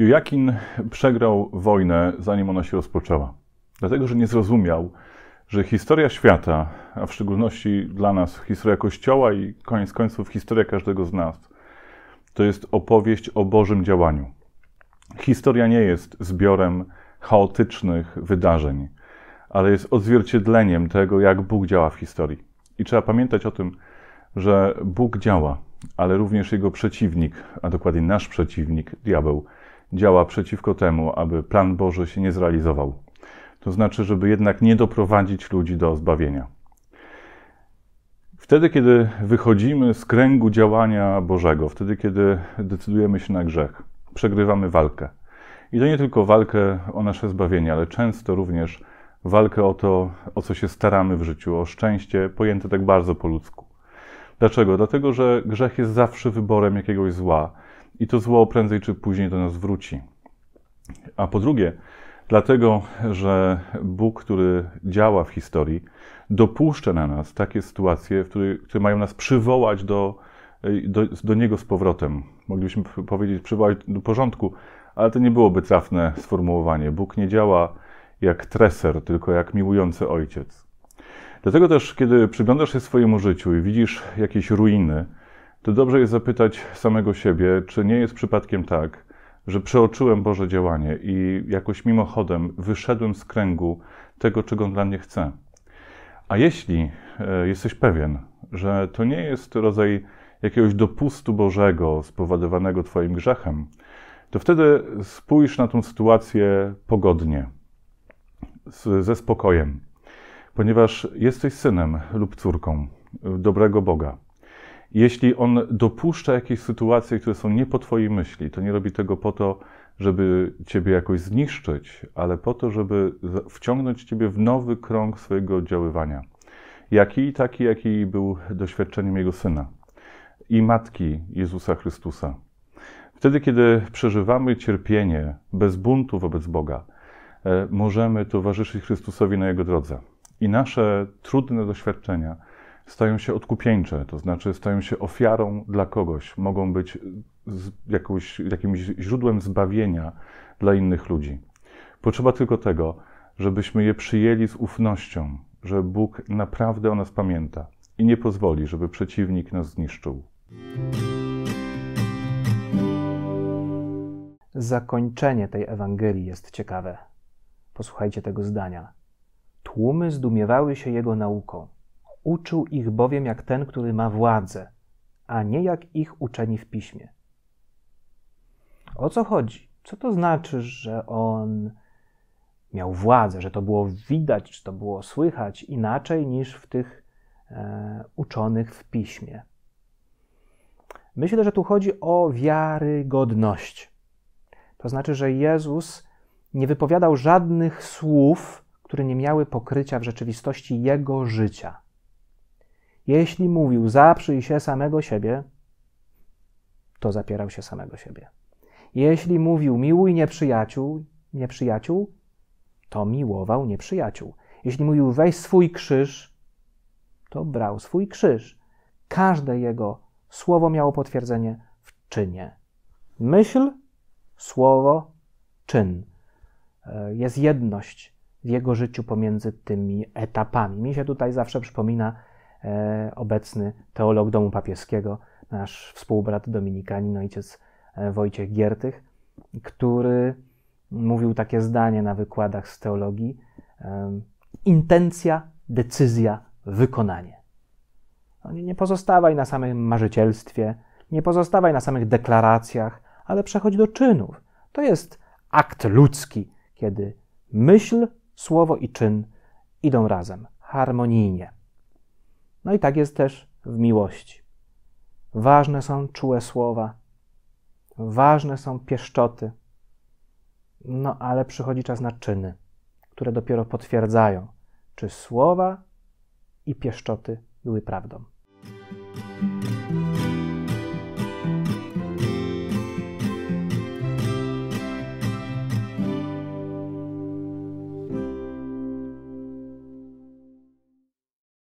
Jojakin przegrał wojnę, zanim ona się rozpoczęła. Dlatego, że nie zrozumiał, że historia świata, a w szczególności dla nas historia Kościoła i koniec końców historia każdego z nas, to jest opowieść o Bożym działaniu. Historia nie jest zbiorem chaotycznych wydarzeń, ale jest odzwierciedleniem tego, jak Bóg działa w historii. I trzeba pamiętać o tym, że Bóg działa, ale również jego przeciwnik, a dokładnie nasz przeciwnik, diabeł, działa przeciwko temu, aby plan Boży się nie zrealizował. To znaczy, żeby jednak nie doprowadzić ludzi do zbawienia. Wtedy, kiedy wychodzimy z kręgu działania Bożego, wtedy, kiedy decydujemy się na grzech, przegrywamy walkę. I to nie tylko walkę o nasze zbawienie, ale często również walkę o to, o co się staramy w życiu, o szczęście pojęte tak bardzo po ludzku. Dlaczego? Dlatego, że grzech jest zawsze wyborem jakiegoś zła, i to zło prędzej czy później do nas wróci. A po drugie, dlatego, że Bóg, który działa w historii, dopuszcza na nas takie sytuacje, które, które mają nas przywołać do, do, do, Niego z powrotem. Moglibyśmy powiedzieć, przywołać do porządku, ale to nie byłoby trafne sformułowanie. Bóg nie działa jak treser, tylko jak miłujący ojciec. Dlatego też, kiedy przyglądasz się swojemu życiu i widzisz jakieś ruiny, to dobrze jest zapytać samego siebie, czy nie jest przypadkiem tak, że przeoczyłem Boże działanie i jakoś mimochodem wyszedłem z kręgu tego, czego on dla mnie chce. A jeśli e, jesteś pewien, że to nie jest rodzaj jakiegoś dopustu Bożego spowodowanego Twoim grzechem, to wtedy spójrz na tą sytuację pogodnie, ze spokojem, ponieważ jesteś synem lub córką dobrego Boga. Jeśli on dopuszcza jakieś sytuacje, które są nie po Twojej myśli, to nie robi tego po to, żeby Ciebie jakoś zniszczyć, ale po to, żeby wciągnąć Ciebie w nowy krąg swojego oddziaływania. Jaki taki, jaki był doświadczeniem Jego Syna i Matki Jezusa Chrystusa. Wtedy, kiedy przeżywamy cierpienie bez buntu wobec Boga, e, możemy towarzyszyć Chrystusowi na Jego drodze. I nasze trudne doświadczenia – stają się odkupieńcze, to znaczy stają się ofiarą dla kogoś, mogą być jakąś, jakimś źródłem zbawienia dla innych ludzi. Potrzeba tylko tego, żebyśmy je przyjęli z ufnością, że Bóg naprawdę o nas pamięta i nie pozwoli, żeby przeciwnik nas zniszczył. Zakończenie tej Ewangelii jest ciekawe. Posłuchajcie tego zdania. Tłumy zdumiewały się jego nauką Uczył ich bowiem jak ten, który ma władzę, a nie jak ich uczeni w piśmie. O co chodzi? Co to znaczy, że on miał władzę, że to było widać, czy to było słychać inaczej niż w tych e, uczonych w piśmie? Myślę, że tu chodzi o wiarygodność. To znaczy, że Jezus nie wypowiadał żadnych słów, które nie miały pokrycia w rzeczywistości jego życia. Jeśli mówił, zaprzyj się samego siebie, to zapierał się samego siebie. Jeśli mówił, miłuj nieprzyjaciół, nieprzyjaciół, to miłował nieprzyjaciół. Jeśli mówił, weź swój krzyż, to brał swój krzyż. Każde jego słowo miało potwierdzenie w czynie. Myśl, słowo, czyn. E, jest jedność w jego życiu pomiędzy tymi etapami. Mi się tutaj zawsze przypomina E, obecny teolog domu papieskiego, nasz współbrat dominikanin, ojciec e, Wojciech Giertych, który mówił takie zdanie na wykładach z teologii: intencja, decyzja, wykonanie. No nie pozostawaj na samym marzycielstwie, nie pozostawaj na samych deklaracjach, ale przechodź do czynów. To jest akt ludzki, kiedy myśl, słowo i czyn idą razem, harmonijnie. No i tak jest też w miłości. Ważne są czułe słowa, ważne są pieszczoty, no ale przychodzi czas na czyny, które dopiero potwierdzają, czy słowa i pieszczoty były prawdą.